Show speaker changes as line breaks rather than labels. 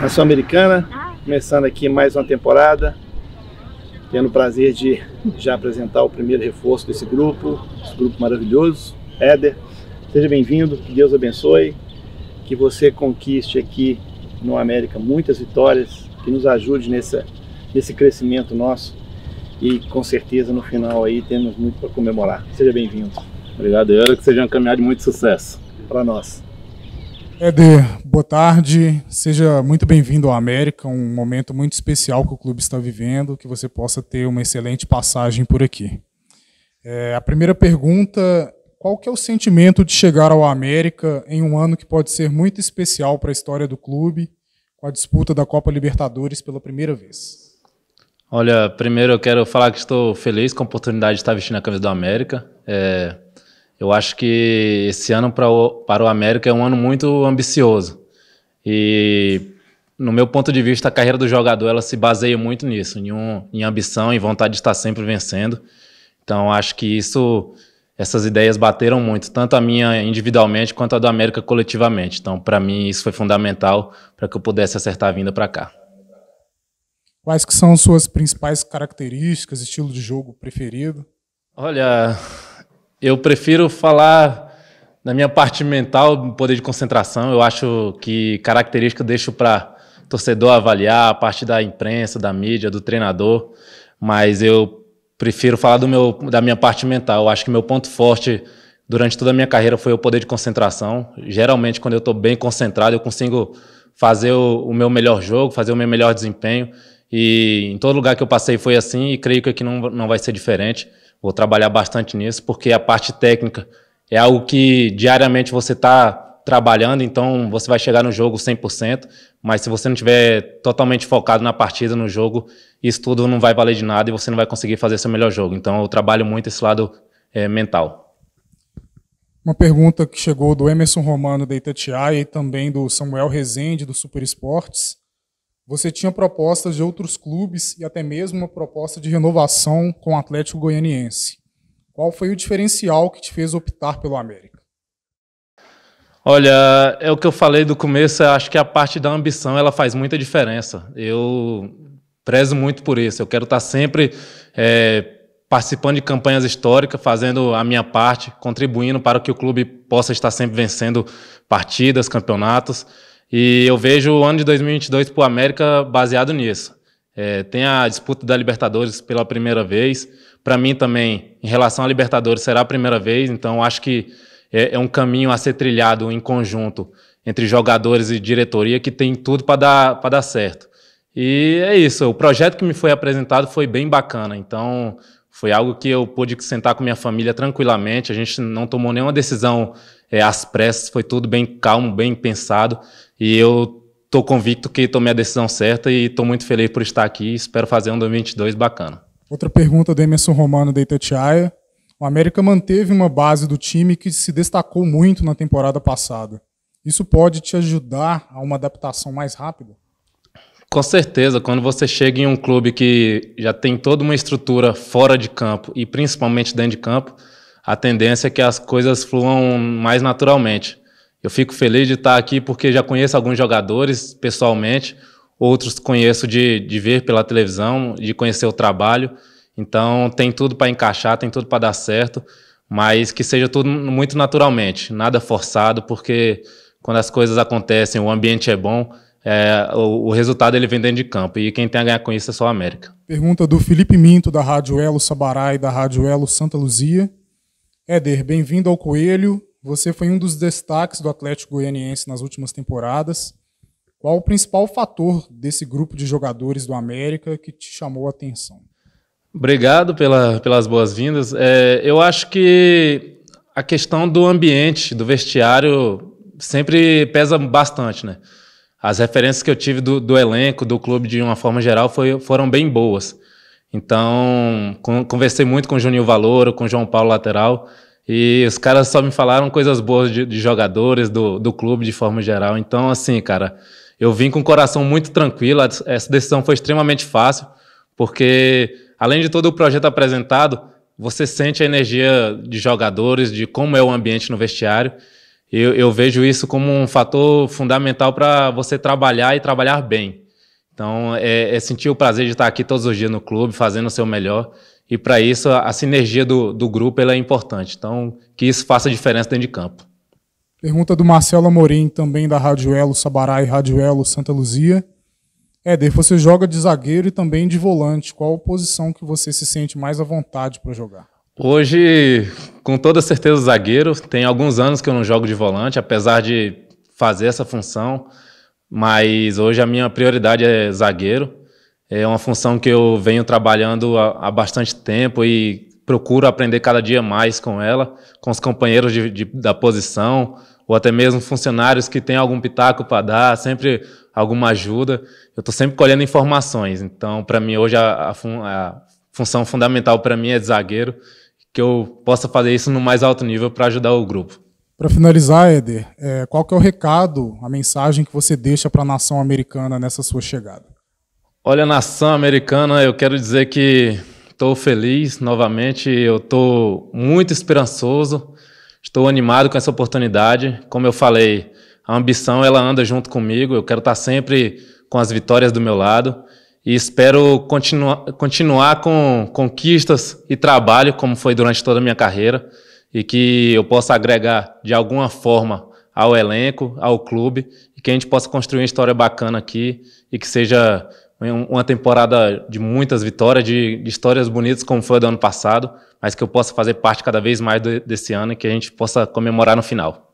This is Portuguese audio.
Nação Americana,
começando aqui mais uma temporada, tendo o prazer de já apresentar o primeiro reforço desse grupo, esse grupo maravilhoso, Éder. Seja bem-vindo, que Deus abençoe, que você conquiste aqui no América muitas vitórias, que nos ajude nessa, nesse crescimento
nosso e com certeza no final aí temos muito para comemorar. Seja bem-vindo. Obrigado, Euro, que seja uma caminhada de muito sucesso. Para nós.
Éder, boa tarde. Seja muito bem-vindo ao América, um momento muito especial que o clube está vivendo, que você possa ter uma excelente passagem por aqui. É, a primeira pergunta, qual que é o sentimento de chegar ao América em um ano que pode ser muito especial para a história do clube, com a disputa da Copa Libertadores pela primeira vez?
Olha, primeiro eu quero falar que estou feliz com a oportunidade de estar vestindo a camisa do América. É eu acho que esse ano para o, para o América é um ano muito ambicioso. E, no meu ponto de vista, a carreira do jogador ela se baseia muito nisso, em, um, em ambição, em vontade de estar sempre vencendo. Então, acho que isso, essas ideias bateram muito, tanto a minha individualmente quanto a do América coletivamente. Então, para mim, isso foi fundamental para que eu pudesse acertar a vinda para cá.
Quais que são suas principais características, estilo de jogo preferido?
Olha, eu prefiro falar na minha parte mental, poder de concentração. Eu acho que característica eu deixo para torcedor avaliar, a parte da imprensa, da mídia, do treinador. Mas eu prefiro falar do meu, da minha parte mental. Eu acho que meu ponto forte durante toda a minha carreira foi o poder de concentração. Geralmente, quando eu estou bem concentrado, eu consigo fazer o, o, meu melhor jogo, fazer o meu melhor desempenho. E em todo lugar que eu passei foi assim, e creio que aqui não, não vai ser diferente. Vou trabalhar bastante nisso, porque a parte técnica é algo que diariamente você está trabalhando, então você vai chegar no jogo 100%, mas se você não estiver totalmente focado na partida, no jogo, isso tudo não vai valer de nada e você não vai conseguir fazer seu melhor jogo. Então eu trabalho muito esse lado é, mental.
Uma pergunta que chegou do Emerson Romano da Itatiaia e também do Samuel Rezende do Super Esportes. Você tinha propostas de outros clubes e até mesmo uma proposta de renovação com o Atlético Goianiense. Qual foi o diferencial que te fez optar pelo América?
Olha, é o que eu falei do começo, acho que a parte da ambição ela faz muita diferença. Eu prezo muito por isso. Eu quero estar sempre é, participando de campanhas históricas, fazendo a minha parte, contribuindo para que o clube possa estar sempre vencendo partidas, campeonatos. E eu vejo o ano de 2022 para o América baseado nisso. É, tem a disputa da Libertadores pela primeira vez. Para mim também, em relação à Libertadores, será a primeira vez. Então, acho que é, é um caminho a ser trilhado em conjunto entre jogadores e diretoria que tem tudo para dar, dar certo. E é isso. O projeto que me foi apresentado foi bem bacana. Então, foi algo que eu pude sentar com minha família tranquilamente. A gente não tomou nenhuma decisão é, às pressas, foi tudo bem calmo, bem pensado. E eu tô convicto que tomei a decisão certa e estou muito feliz por estar aqui. Espero fazer um 2022 bacana.
Outra pergunta do Emerson Romano da Itatiaia. O América manteve uma base do time que se destacou muito na temporada passada. Isso pode te ajudar a uma adaptação mais rápida?
Com certeza, quando você chega em um clube que já tem toda uma estrutura fora de campo e principalmente dentro de campo, a tendência é que as coisas fluam mais naturalmente. Eu fico feliz de estar aqui porque já conheço alguns jogadores pessoalmente, outros conheço de, de ver pela televisão, de conhecer o trabalho. Então tem tudo para encaixar, tem tudo para dar certo, mas que seja tudo muito naturalmente, nada forçado, porque quando as coisas acontecem, o ambiente é bom, é, o, o, resultado ele vem dentro de campo. E quem tem a ganhar com isso é só a América.
Pergunta do Felipe Minto, da Rádio Elo Sabará e da Rádio Elo Santa Luzia. Éder, bem-vindo ao Coelho. Você foi um dos destaques do Atlético Goianiense nas últimas temporadas. Qual o principal fator desse grupo de jogadores do América que te chamou a atenção?
Obrigado pela, pelas boas-vindas. É, eu acho que a questão do ambiente, do vestiário, sempre pesa bastante, né? as referências que eu tive do, do elenco, do clube de uma forma geral, foi, foram bem boas. Então, con conversei muito com o Juninho Valoro, com o João Paulo Lateral, e os caras só me falaram coisas boas de, de jogadores, do, do clube de forma geral. Então, assim, cara, eu vim com o coração muito tranquilo, essa decisão foi extremamente fácil, porque além de todo o projeto apresentado, você sente a energia de jogadores, de como é o ambiente no vestiário eu, eu vejo isso como um fator fundamental para você trabalhar e trabalhar bem. Então, é, é, sentir o prazer de estar aqui todos os dias no clube, fazendo o seu melhor. E para isso, a, sinergia do, do grupo é importante. Então, que isso faça diferença dentro de campo.
Pergunta do Marcelo Amorim, também da Rádio Elo Sabará e Rádio Elo Santa Luzia. Éder, você joga de zagueiro e também de volante. Qual posição que você se sente mais à vontade para jogar?
Hoje, com toda certeza zagueiro. Tem alguns anos que eu não jogo de volante, apesar de fazer essa função, mas hoje a minha prioridade é zagueiro. É uma função que eu venho trabalhando há, bastante tempo e procuro aprender cada dia mais com ela, com os companheiros de, de, da posição, ou até mesmo funcionários que têm algum pitaco para dar, sempre alguma ajuda. Eu estou sempre colhendo informações. Então, para mim, hoje a, a, fun, a função fundamental para mim é de zagueiro que eu possa fazer isso no mais alto nível para ajudar o grupo.
Para finalizar, Éder, é, qual que é o recado, a mensagem que você deixa para a nação americana nessa sua chegada?
Olha, nação americana, eu quero dizer que estou feliz novamente, eu estou muito esperançoso, estou animado com essa oportunidade. Como eu falei, a ambição ela anda junto comigo, eu quero estar tá sempre com as vitórias do meu lado e espero continuar, continuar com conquistas e trabalho, como foi durante toda a minha carreira, e que eu possa agregar de alguma forma ao elenco, ao clube, e que a gente possa construir uma história bacana aqui e que seja uma temporada de muitas vitórias, de, de histórias bonitas, como foi do ano passado, mas que eu possa fazer parte cada vez mais desse ano e que a gente possa comemorar no final.